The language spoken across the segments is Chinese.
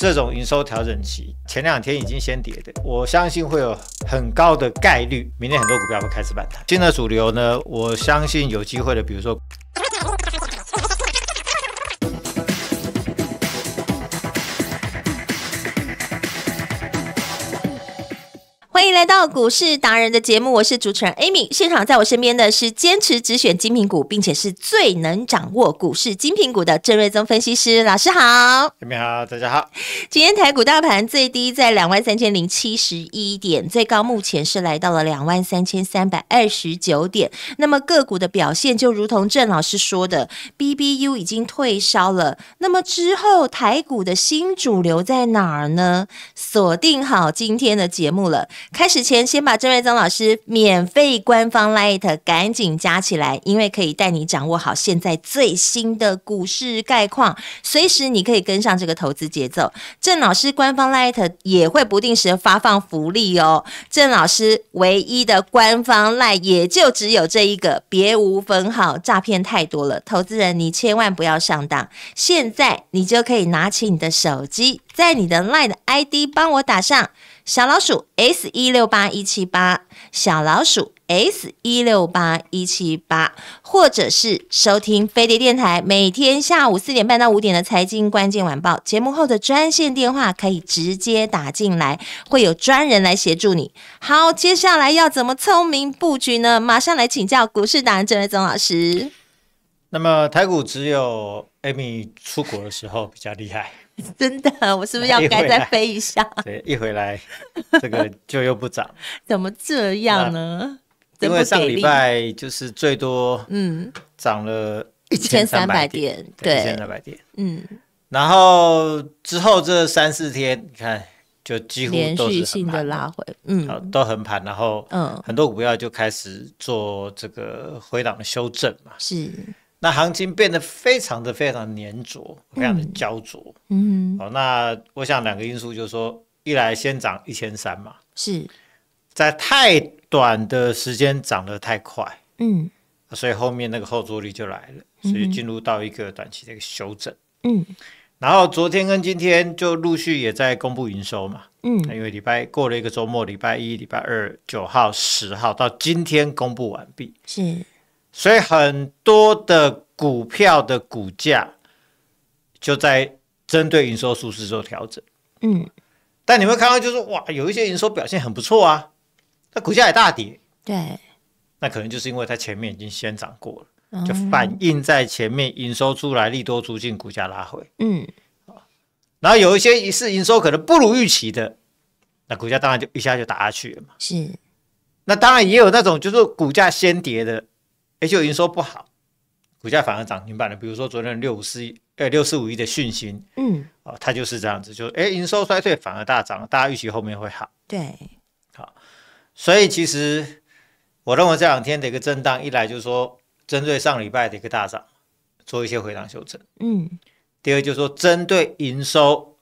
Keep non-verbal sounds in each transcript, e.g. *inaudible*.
这种营收调整期，前两天已经先跌的，我相信会有很高的概率，明天很多股票会开始反弹。新的主流呢，我相信有机会的，比如说。来到股市达人的节目，我是主持人 Amy。现场在我身边的是坚持只选精品股，并且是最能掌握股市精品股的郑瑞宗分析师老师好，Amy 好，大家好。今天台股大盘最低在两万三千零七十一点，最高目前是来到了两万三千三百二十九点。那么个股的表现就如同郑老师说的，BBU 已经退烧了。那么之后台股的新主流在哪儿呢？锁定好今天的节目了，开。始前，先把郑瑞增老师免费官方 l i g h t 赶紧加起来，因为可以带你掌握好现在最新的股市概况，随时你可以跟上这个投资节奏。郑老师官方 l i g h t 也会不定时发放福利哦。郑老师唯一的官方 l i g h t 也就只有这一个，别无分号，诈骗太多了，投资人你千万不要上当。现在你就可以拿起你的手机，在你的 l i g h t ID 帮我打上。小老鼠 S 一六八一七八，小老鼠 S 一六八一七八，或者是收听飞碟电台每天下午四点半到五点的财经关键晚报节目后的专线电话，可以直接打进来，会有专人来协助你。好，接下来要怎么聪明布局呢？马上来请教股市达人这位曾老师。那么台股只有艾米出国的时候比较厉害。*laughs* 真的，我是不是要该再飞一下？对，一回来 *laughs* 这个就又不涨，怎么这样呢？因为上礼拜就是最多，嗯，涨了一千三百点，对，一千三百点，嗯，然后之后这三四天，你看就几乎都是连续性的拉回，嗯，都横盘，然后嗯，很多股票就开始做这个回档的修正嘛，是。那行情变得非常的非常粘着，非常的焦灼。嗯，好，那我想两个因素，就是说，一来先涨一千三嘛，是在太短的时间涨得太快，嗯，所以后面那个后阻力就来了，所以进入到一个短期的一个修整。嗯，然后昨天跟今天就陆续也在公布营收嘛，嗯，因为礼拜过了一个周末，礼拜一、礼拜二，九号、十号到今天公布完毕，是。所以很多的股票的股价就在针对营收数字做调整，嗯，但你会看到就是哇，有一些营收表现很不错啊，那股价也大跌，对，那可能就是因为它前面已经先涨过了，就反映在前面营收出来利多出尽，股价拉回，嗯，然后有一些疑似营收可能不如预期的，那股价当然就一下就打下去了嘛，是，那当然也有那种就是股价先跌的。哎，就营收不好，股价反而涨停板了。比如说昨天六五四亿，呃，六四五一的讯息，嗯，哦，它就是这样子，就哎，营收衰退反而大涨，大家预期后面会好，对，好，所以其实我认为这两天的一个震荡，一来就是说针对上礼拜的一个大涨做一些回档修正，嗯，第二就是说针对营收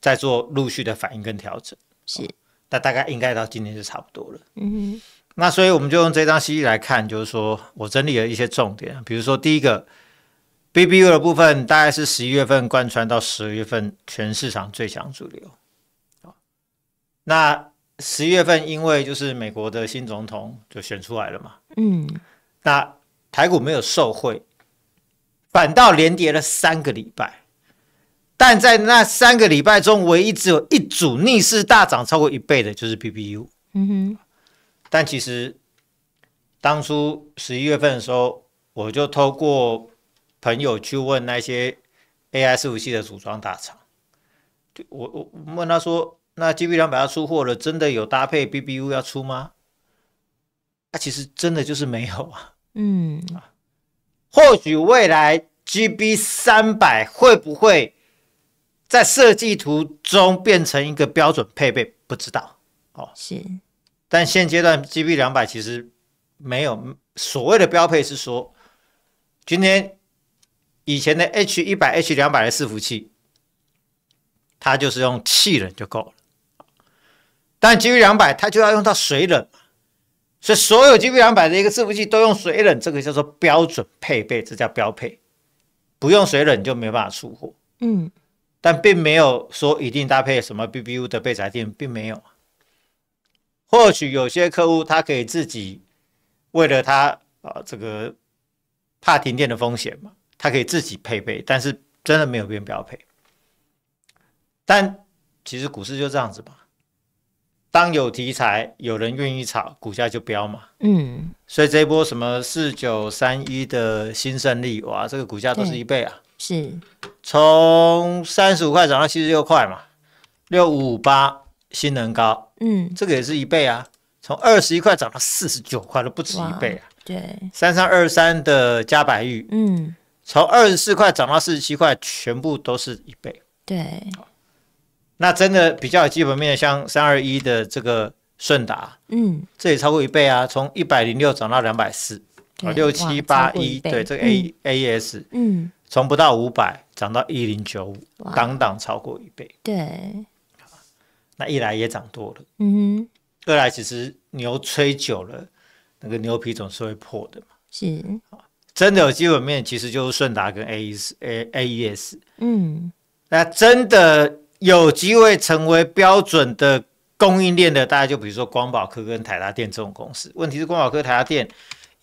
在做陆续的反应跟调整，是，那大概应该到今天就差不多了，嗯。那所以我们就用这张 C d 来看，就是说我整理了一些重点，比如说第一个 B B U 的部分，大概是十一月份贯穿到十二月份全市场最强主流。那十一月份因为就是美国的新总统就选出来了嘛，嗯，那台股没有受惠，反倒连跌了三个礼拜，但在那三个礼拜中，唯一只有一组逆势大涨超过一倍的，就是 B B U。嗯哼。但其实当初十一月份的时候，我就透过朋友去问那些 AI 服器的组装大厂，我我问他说：“那 GB 两百要出货了，真的有搭配 BBU 要出吗？”他其实真的就是没有啊。嗯。或许未来 GB 三百会不会在设计图中变成一个标准配备？不知道哦。是。但现阶段 GB 两百其实没有所谓的标配，是说今天以前的 H 一百、H 两百的伺服器，它就是用气冷就够了。但 GB 两百它就要用到水冷，所以所有 GB 两百的一个伺服器都用水冷，这个叫做标准配备，这叫标配。不用水冷就没办法出货。嗯，但并没有说一定搭配什么 BBU 的备载电，并没有。或许有些客户他可以自己为了他啊这个怕停电的风险嘛，他可以自己配备，但是真的没有变标配。但其实股市就这样子嘛，当有题材，有人愿意炒，股价就飙嘛。嗯。所以这波什么四九三一的新胜利，哇，这个股价都是一倍啊。是。从三十五块涨到七十六块嘛，六五八。新能高，嗯，这个也是一倍啊，从二十一块涨到四十九块，都不止一倍啊。对，三三二三的加白玉，嗯，从二十四块涨到四十七块，全部都是一倍。对，那真的比较有基本面的，像三二一的这个顺达，嗯，这也超过一倍啊，从一百零六涨到两百四。啊，六七八一，对，这个 A A S，嗯，从不到五百涨到一零九五，档档超过一倍。对。那一来也涨多了，嗯哼。二来其实牛吹久了，那个牛皮总是会破的嘛。是真的有基本面，其实就是顺达跟 A S A A E S。嗯，那真的有机会成为标准的供应链的，大家就比如说光宝科跟台达电这种公司。问题是光宝科、台达电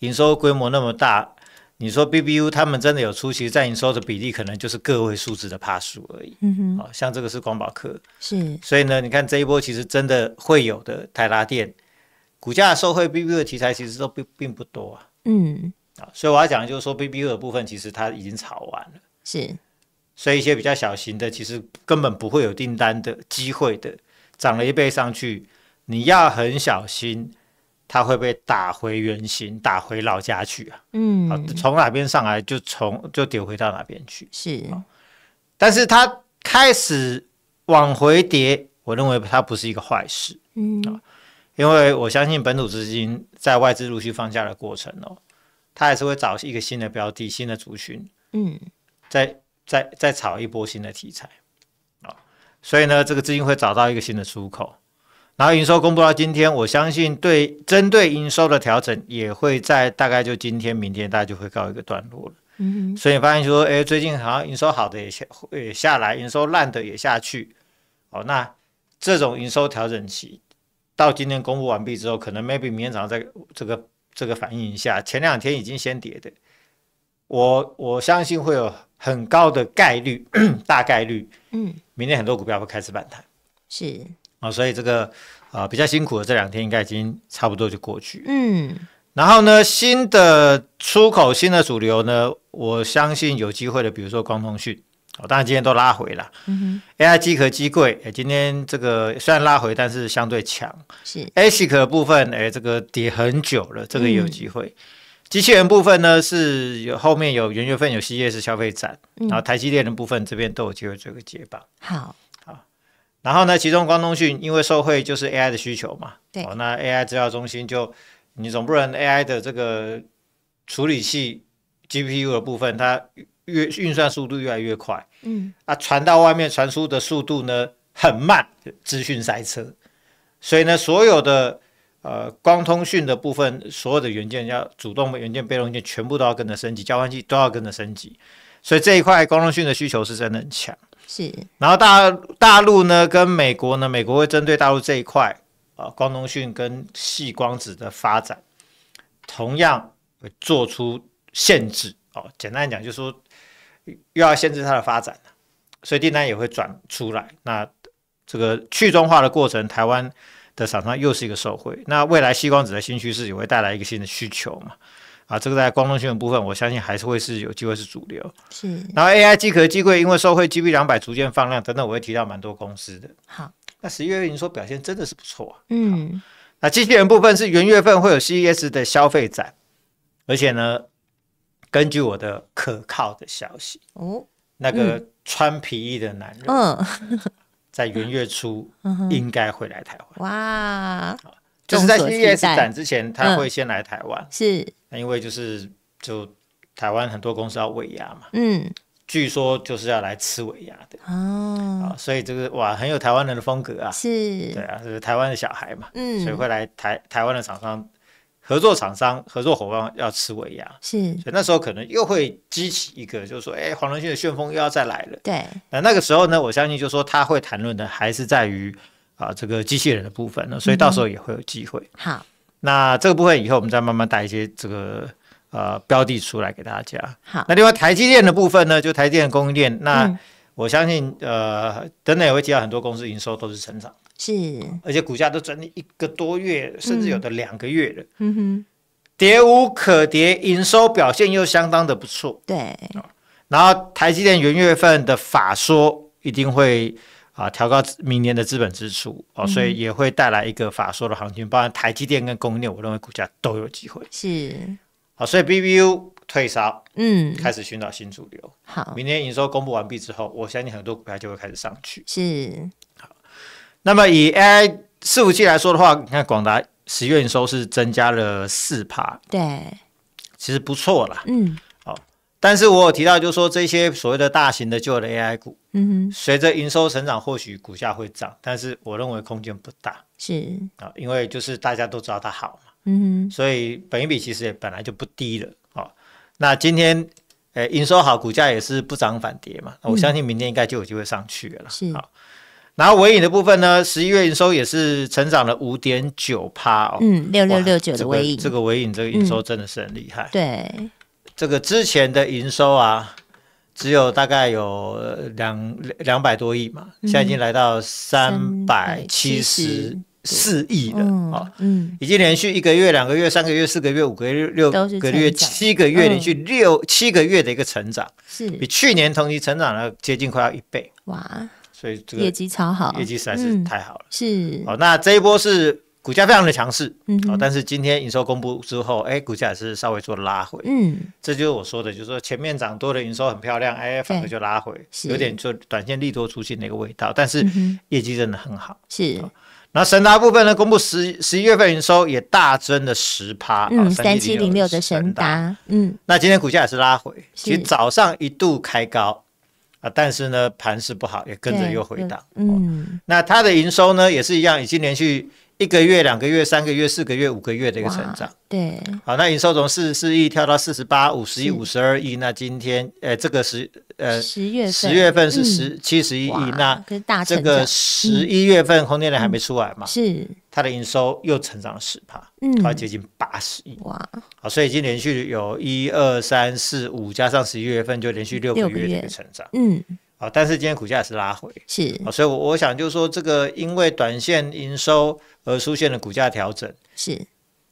营收规模那么大。你说 B B U 他们真的有出？其在你收的比例可能就是个位数字的帕数而已。嗯哼，像这个是光宝科，是。所以呢，你看这一波其实真的会有的台拉电股价受惠 B B u 的题材，其实都并并不多啊。嗯。啊，所以我要讲的就是说 B B U 的部分，其实它已经炒完了。是。所以一些比较小型的，其实根本不会有订单的机会的，涨了一倍上去，你要很小心。他会被打回原形，打回老家去啊！嗯，从哪边上来就从就跌回到哪边去。是，但是他开始往回跌，我认为它不是一个坏事。嗯啊，因为我相信本土资金在外资陆续放假的过程哦，他还是会找一个新的标的、新的族群。嗯，再再再炒一波新的题材啊，所以呢，这个资金会找到一个新的出口。然后营收公布到今天，我相信对针对营收的调整也会在大概就今天、明天，大家就会告一个段落了。嗯，所以你发现说，哎，最近好像营收好的也下也下来，营收烂的也下去。哦，那这种营收调整期到今天公布完毕之后，可能 maybe 明天早上再这个这个反应一下。前两天已经先跌的，我我相信会有很高的概率，大概率，嗯，明天很多股票会开始反弹。是。啊，所以这个啊比较辛苦的这两天应该已经差不多就过去。嗯，然后呢，新的出口新的主流呢，我相信有机会的，比如说光通讯，哦，当然今天都拉回了。嗯哼，AI 机壳机柜，今天这个虽然拉回，但是相对强。是 ASIC 部分，哎，这个跌很久了，这个有机会。机器人部分呢是有后面有元月份有 CES 消费展，然后台积电的部分这边都有机会做个解棒。好。然后呢，其中光通讯因为受惠就是 AI 的需求嘛，对，那 AI 资料中心就你总不能 AI 的这个处理器 GPU 的部分，它越运算速度越来越快，嗯，啊传到外面传输的速度呢很慢，资讯塞车，所以呢所有的呃光通讯的部分，所有的元件要主动元件被动元件全部都要跟着升级，交换机都要跟着升级，所以这一块光通讯的需求是真的很强。是，然后大大陆呢，跟美国呢，美国会针对大陆这一块，呃，光通讯跟细光子的发展，同样会做出限制哦。简单讲，就是说又要限制它的发展所以订单也会转出来。那这个去中化的过程，台湾的厂商又是一个受惠。那未来细光子的新趋势也会带来一个新的需求嘛？啊，这个在光通讯的部分，我相信还是会是有机会是主流。是，然后 AI 机壳机柜因为收惠 GB 两百逐渐放量，等等，我会提到蛮多公司的。好，那十一月营说表现真的是不错啊。嗯，那机器人部分是元月份会有 CES 的消费展，而且呢，根据我的可靠的消息哦，那个穿皮衣的男人，嗯，在元月初 *laughs* 应该会来台湾。哇，就是在 CES 展之前，他会先来台湾。是。那因为就是就台湾很多公司要喂鸭嘛，嗯，据说就是要来吃尾牙的哦，所以这个哇很有台湾人的风格啊，是，对啊，是台湾的小孩嘛，嗯，所以会来台台湾的厂商合作厂商合作伙伴要吃尾牙，是，所以那时候可能又会激起一个，就是说，哎，黄仁勋的旋风又要再来了，对，那那个时候呢，我相信就是说他会谈论的还是在于啊这个机器人的部分呢，所以到时候也会有机会，好。那这个部分以后我们再慢慢带一些这个呃标的出来给大家。好，那另外台积电的部分呢，就台积电供应链，那我相信呃等等也会接到很多公司营收都是成长，是，而且股价都整理一个多月，甚至有的两个月了。嗯哼，蝶无可跌，营收表现又相当的不错。对，然后台积电元月份的法说一定会。啊，调高明年的资本支出哦，所以也会带来一个法说的行情，包含台积电跟供应链，我认为股价都有机会。是，好，所以 B B U 退潮，嗯，开始寻找新主流。好，明天营收公布完毕之后，我相信很多股票就会开始上去。是，好，那么以 A I 四五器来说的话，你看广达十月营收是增加了四趴，对，其实不错了，嗯。但是我有提到，就是说这些所谓的大型的旧的 AI 股，嗯哼，随着营收成长，或许股价会涨，但是我认为空间不大，是啊，因为就是大家都知道它好嘛，嗯哼，所以本益比其实也本来就不低了，哦，那今天诶营收好，股价也是不涨反跌嘛，我相信明天应该就有机会上去了，是啊。然后尾影的部分呢，十一月营收也是成长了五点九趴哦，嗯，六六六九的尾影，这个尾影这个营收真的是很厉害，对。这个之前的营收啊，只有大概有两两百多亿嘛，现在已经来到三百七十四亿了啊，嗯，已经连续一个月、两个月、三个月、四个月、五个月、六个月、七个月，连续六七个月的一个成长，是比去年同期成长了接近快要一倍，哇，所以这个业绩超好，业绩实在是太好了，是哦，那这一波是。股价非常的强势，嗯，啊，但是今天营收公布之后，哎，股价也是稍微做拉回，嗯，这就是我说的，就是说前面涨多的营收很漂亮，哎，反而就拉回，有点就短线利多出现的一个味道，但是业绩真的很好，是。那神达部分呢，公布十十一月份营收也大增了十趴，嗯，三七零六的神达，嗯，那今天股价也是拉回，其实早上一度开高啊，但是呢，盘势不好，也跟着又回档，嗯，那它的营收呢，也是一样，已经连续。一个月、两个月、三个月、四个月、五个月的一个成长，对，好，那营收从四十四亿跳到四十八、五十亿、五十二亿，那今天，呃，这个十，呃，十月份，十月份是十七十一亿，那这个十一月份，空间量还没出来嘛，是，它的营收又成长十帕，嗯，快接近八十亿，哇，好，所以已经连续有一二三四五，加上十一月份，就连续六个月的一个成长，嗯。啊，但是今天股价是拉回，是啊，所以，我我想就是说，这个因为短线营收而出现的股价调整，是，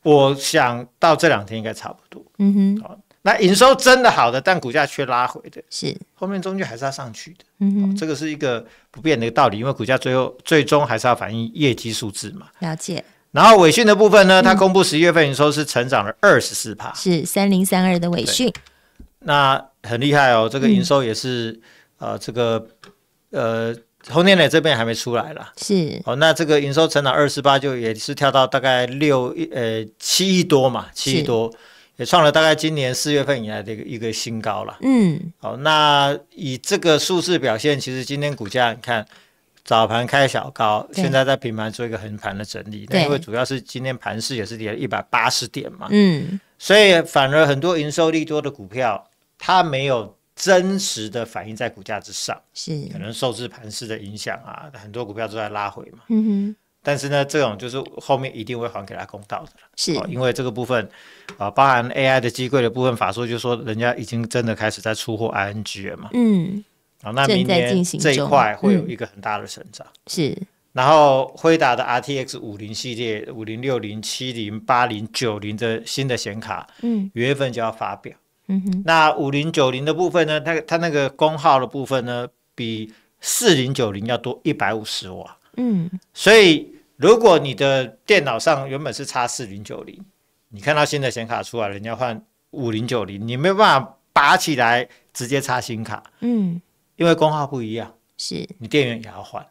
我想到这两天应该差不多，嗯哼，那营收真的好的，但股价却拉回的，是，后面终究还是要上去的，嗯哼，这个是一个不变的一个道理，因为股价最后最终还是要反映业绩数字嘛，了解。然后伟讯的部分呢，它公布十一月份营收是成长了二十四帕，是三零三二的伟讯，那很厉害哦，这个营收也是。呃，这个呃，红天磊这边还没出来了，是。哦，那这个营收成长二四八就也是跳到大概六亿呃七亿多嘛，七亿多也创了大概今年四月份以来的一个一个新高了。嗯。好，那以这个数字表现，其实今天股价你看早盘开小高，现在在平盘做一个横盘的整理，因为主要是今天盘市也是跌了一百八十点嘛。嗯。所以反而很多营收利多的股票，它没有。真实的反映在股价之上，是可能受制盘势的影响啊，很多股票都在拉回嘛。嗯哼。但是呢，这种就是后面一定会还给他公道的了。是，因为这个部分啊，包含 AI 的机柜的部分，法说就说人家已经真的开始在出货 ING 了嘛。嗯。啊，那明年这一块会有一个很大的成长。是。然后，辉达的 RTX 五零系列、五零六零、七零、八零、九零的新的显卡，嗯，五月份就要发表。那五零九零的部分呢？它它那个功耗的部分呢，比四零九零要多一百五十瓦。嗯，所以如果你的电脑上原本是插四零九零，你看到新的显卡出来，人家换五零九零，你没办法拔起来直接插新卡。嗯，因为功耗不一样，是你电源也要换。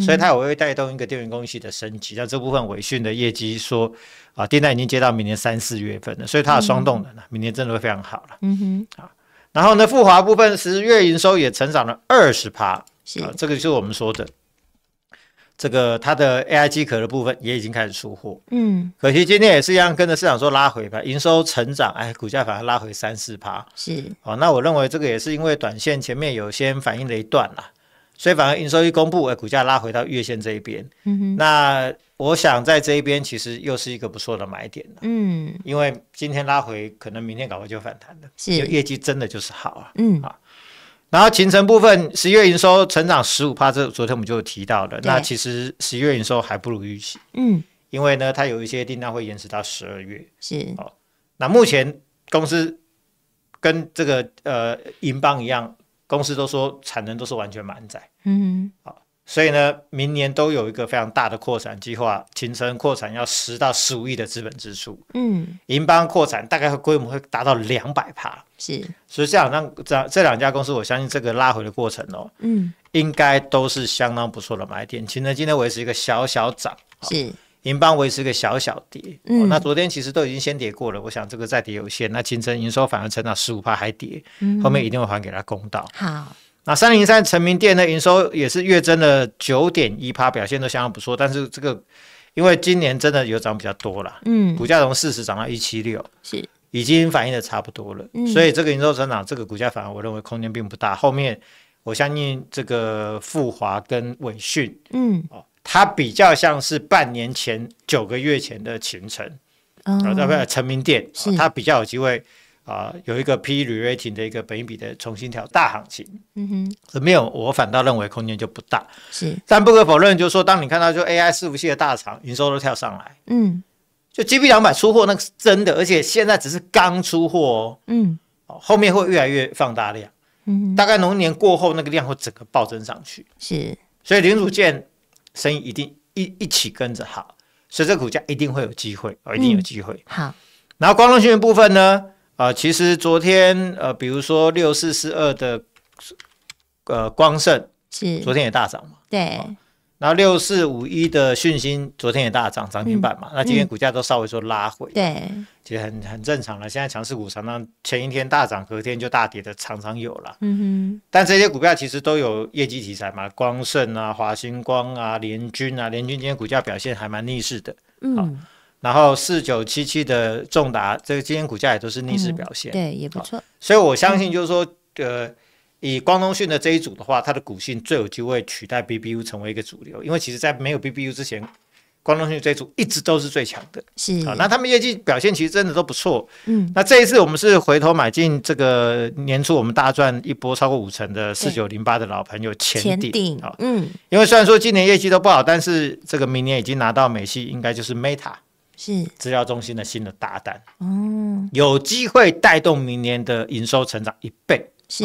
所以它也会带动一个电源工器的升级，那这部分伟讯的业绩说啊，订单已经接到明年三四月份了，所以它的双动能呢，明年真的会非常好了。嗯哼，啊，然后呢，富华部分十月营收也成长了二十趴，是，这个就是我们说的这个它的 AI 机壳的部分也已经开始出货。嗯，可惜今天也是一样跟着市场说拉回吧，营收成长，哎，股价反而拉回三四趴，是。哦，那我认为这个也是因为短线前面有先反映了一段啦。所以反而营收一公布，哎，股价拉回到月线这一边。嗯哼。那我想在这一边，其实又是一个不错的买点。嗯。因为今天拉回，可能明天赶快就反弹了。是。因为业绩真的就是好啊。嗯啊。然后秦城部分，十一月营收成长十五帕，这昨天我们就提到的。那其实十一月营收还不如预期。嗯。因为呢，它有一些订单会延迟到十二月。是。哦。那目前公司跟这个呃银邦一样。公司都说产能都是完全满载，嗯，好，所以呢，明年都有一个非常大的扩产计划，秦成扩产要十到十五亿的资本支出，嗯，银邦扩产大概规模会达到两百帕，是，所以这两张这这两家公司，我相信这个拉回的过程哦，嗯，应该都是相当不错的买点。秦升今天维持一个小小涨，是。银邦维持一个小小跌，那昨天其实都已经先跌过了。我想这个再跌有限，那金城营收反而成长十五趴还跌，后面一定会还给他公道。好，那三零三成名店的营收也是月增了九点一趴，表现都相当不错。但是这个因为今年真的有涨比较多了，嗯，股价从四十涨到一七六，是已经反映的差不多了。所以这个营收成长，这个股价反而我认为空间并不大。后面我相信这个富华跟伟讯，嗯，哦。它比较像是半年前、九个月前的行程，啊，那个成名店，它比较有机会啊，有一个 P 率 rating 的一个本一比的重新调大行情。嗯哼，没有我反倒认为空间就不大。是，但不可否认，就是说，当你看到就 AI 伺服器的大厂营收都跳上来，嗯，就 GP 两百出货那个是真的，而且现在只是刚出货哦，嗯，后面会越来越放大量，嗯，大概龙年过后，那个量会整个暴增上去。是，所以零组件。生意一定一一起跟着好，所以这股价一定会有机会哦，一定有机会。好，然后光通讯的部分呢？啊，其实昨天呃，比如说六四四二的呃光盛是昨天也大涨嘛？对。然后六四五一的讯星昨天也大涨涨停板嘛？那今天股价都稍微说拉回，对，其实很很正常了。现在强势股常常前一天大涨，隔天就大跌的常常有了。嗯哼。但这些股票其实都有业绩题材嘛，光盛啊、华星光啊、联军啊，联军今天股价表现还蛮逆势的。嗯。然后四九七七的重达，这个今天股价也都是逆势表现。对，也不错。所以我相信就是说，呃。以光通讯的这一组的话，它的股性最有机会取代 B B U 成为一个主流，因为其实，在没有 B B U 之前，光通讯这一组一直都是最强的。是啊，那他们业绩表现其实真的都不错。嗯，那这一次我们是回头买进这个年初我们大赚一波超过五成的四九零八的老朋友前顶啊，嗯，因为虽然说今年业绩都不好，但是这个明年已经拿到美系，应该就是 Meta 是资料中心的新的大单，嗯，有机会带动明年的营收成长一倍，是。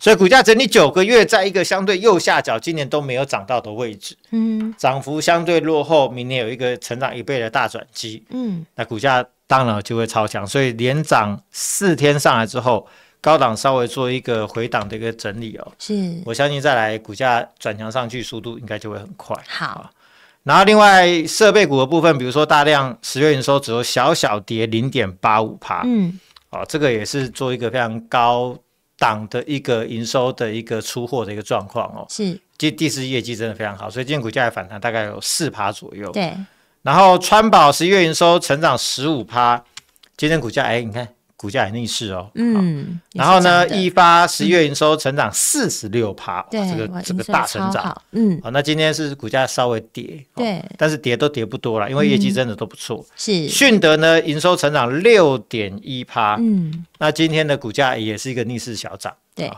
所以股价整理九个月，在一个相对右下角，今年都没有涨到的位置，嗯，涨幅相对落后。明年有一个成长一倍的大转机，嗯，那股价当然就会超强。所以连涨四天上来之后，高档稍微做一个回档的一个整理哦，是，我相信再来股价转强上去速度应该就会很快。好，然后另外设备股的部分，比如说大量十月营收只有小小跌零点八五帕，嗯，哦，这个也是做一个非常高。党的一个营收的一个出货的一个状况哦，是，其第四业绩真的非常好，所以今天股价也反弹，大概有四趴左右。对，然后川宝十月营收成长十五趴，今天股价哎，你看。股价也逆势哦，嗯，然后呢，易发十月营收成长四十六趴，这个这个大成长，嗯，好，那今天是股价稍微跌，对，但是跌都跌不多了，因为业绩真的都不错，是。迅德呢，营收成长六点一趴，嗯，那今天的股价也是一个逆势小涨，对，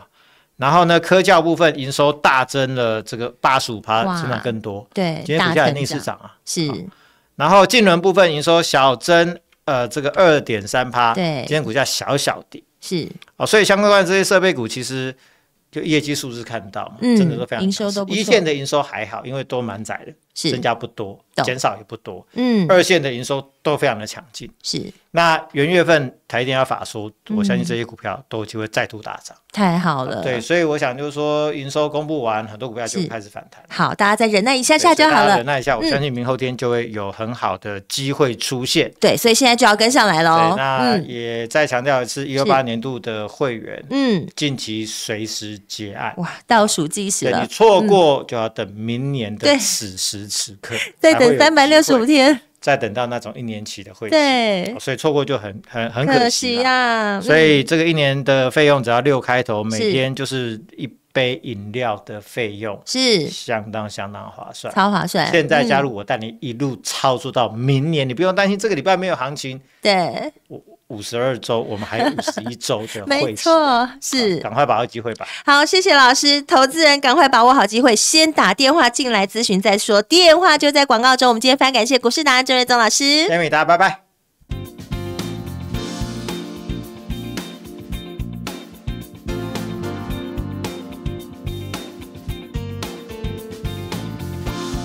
然后呢，科教部分营收大增了这个八十五趴，长更多，对，今天股价也逆势涨啊，是，然后净轮部分营收小增。呃，这个二点三趴，对，今天股价小小的，是哦，所以相关这些设备股，其实就业绩数字看到，嗯，真的都非常，营收都一线的营收还好，因为都蛮窄的。增加不多，减少也不多。嗯，二线的营收都非常的强劲。是，那元月份台电要法说，我相信这些股票都有机会再度大涨。太好了，对，所以我想就是说，营收公布完，很多股票就开始反弹。好，大家再忍耐一下下就好了。忍耐一下，我相信明后天就会有很好的机会出现。对，所以现在就要跟上来喽。那也再强调一次，一二八年度的会员，嗯，近期随时结案。哇，倒数计时了，你错过就要等明年的此时。此刻 *laughs* 再等三百六十五天，再等到那种一年期的会对，所以错过就很很很可惜啊。所以这个一年的费用只要六开头，每天就是一杯饮料的费用，是相当相当划算，超划算。现在加入我带你一路操作到明年，你不用担心这个礼拜没有行情。对我。五十二周，我们还有五十一周的，*laughs* 没错，是赶快把握机会吧。好，谢谢老师，投资人赶快把握好机会，先打电话进来咨询再说。电话就在广告中。我们今天非常感谢股市达人郑瑞宗老师，谢谢大家，拜拜。